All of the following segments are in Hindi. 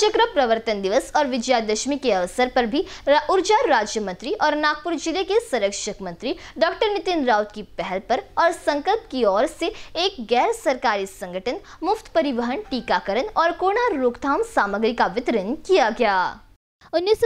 चक्र प्रवर्तन दिवस और विजयादशमी के अवसर पर भी ऊर्जा राज्य मंत्री और नागपुर जिले के संरक्षक मंत्री डॉक्टर नितिन राउत की पहल पर और संकल्प की ओर से एक गैर सरकारी संगठन मुफ्त परिवहन टीकाकरण और कोरोना रोकथाम सामग्री का वितरण किया गया उन्नीस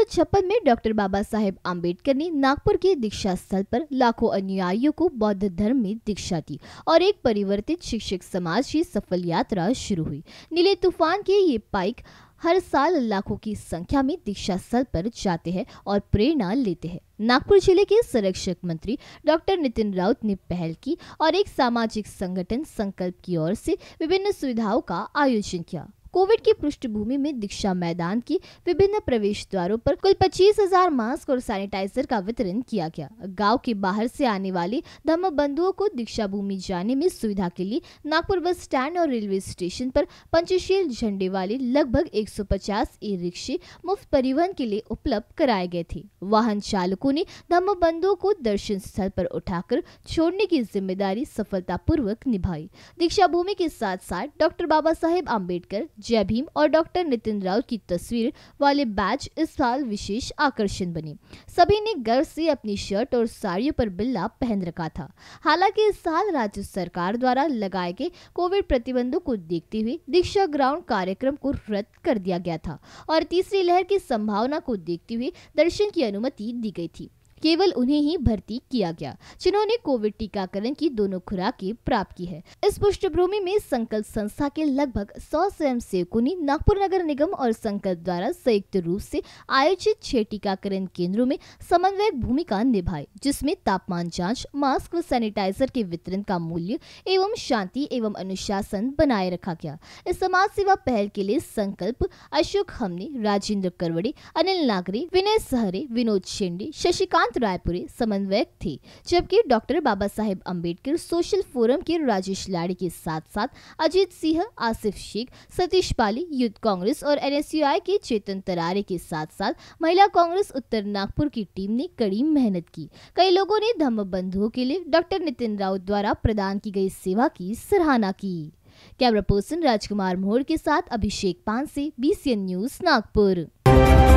में डॉक्टर बाबा साहेब आम्बेडकर ने नागपुर के दीक्षा स्थल पर लाखों अनुयायियों को बौद्ध धर्म में दीक्षा दी और एक परिवर्तित शिक्षक समाज की सफल यात्रा शुरू हुई नीले तूफान के ये पाइक हर साल लाखों की संख्या में दीक्षा स्थल पर जाते हैं और प्रेरणा लेते हैं नागपुर जिले के संरक्षक मंत्री डॉक्टर नितिन राउत ने पहल की और एक सामाजिक संगठन संकल्प की ओर से विभिन्न सुविधाओं का आयोजन किया कोविड की पृष्ठभूमि में दीक्षा मैदान की विभिन्न प्रवेश द्वारों पर कुल पच्चीस हजार मास्क और सैनिटाइजर का वितरण किया गया गाँव के बाहर से आने वाले धर्म बंधुओं को दीक्षा भूमि जाने में सुविधा के लिए नागपुर बस स्टैंड और रेलवे स्टेशन पर पंचशील झंडे वाले लगभग 150 ई रिक्शे मुफ्त परिवहन के लिए उपलब्ध कराए गए थे वाहन चालकों ने धर्म बंधुओं को दर्शन स्थल पर उठाकर छोड़ने की जिम्मेदारी सफलता निभाई दीक्षा भूमि के साथ साथ डॉक्टर बाबा साहेब आम्बेडकर जय भीम और डॉक्टर नितिन राव की तस्वीर वाले बैच इस साल विशेष आकर्षण बने सभी ने गर्व से अपनी शर्ट और साड़ियों पर बिल्ला पहन रखा था हालांकि इस साल राज्य सरकार द्वारा लगाए गए कोविड प्रतिबंधों को देखते हुए दीक्षा ग्राउंड कार्यक्रम को रद्द कर दिया गया था और तीसरी लहर की संभावना को देखते हुए दर्शन की अनुमति दी गई थी केवल उन्हें ही भर्ती किया गया जिन्होंने कोविड टीकाकरण की दोनों खुराकें प्राप्त की है इस पृष्ठभूमि में संकल्प संस्था के लगभग सौ स्वयं सेवकों ने नागपुर नगर निगम और संकल्प द्वारा संयुक्त रूप से आयोजित छह टीकाकरण केंद्रों में समन्वयक भूमिका निभाई जिसमे तापमान जाँच मास्क व सैनिटाइजर के वितरण का मूल्य एवं शांति एवं अनुशासन बनाए रखा गया इस समाज सेवा पहल के लिए संकल्प अशोक हमने राजेंद्र करवड़े अनिल नागरी विनय सहरे विनोद शेंडे शशिकांत प्रशांत रायपुरी समन्वयक थे जबकि doctor Baba Saheb Ambedkar social forum के राजेश लाड़ी के साथ साथ अजीत सिंह आसिफ शेख सतीश पाली यूथ कांग्रेस और एन के चेतन तरारे के साथ साथ महिला कांग्रेस उत्तर नागपुर की टीम ने कड़ी मेहनत की कई लोगों ने धम्म बंधुओं के लिए डॉक्टर नितिन राउत द्वारा प्रदान की गई सेवा की सराहना की कैमरा पर्सन राजकुमार मोहर के साथ अभिषेक पांसे बी न्यूज नागपुर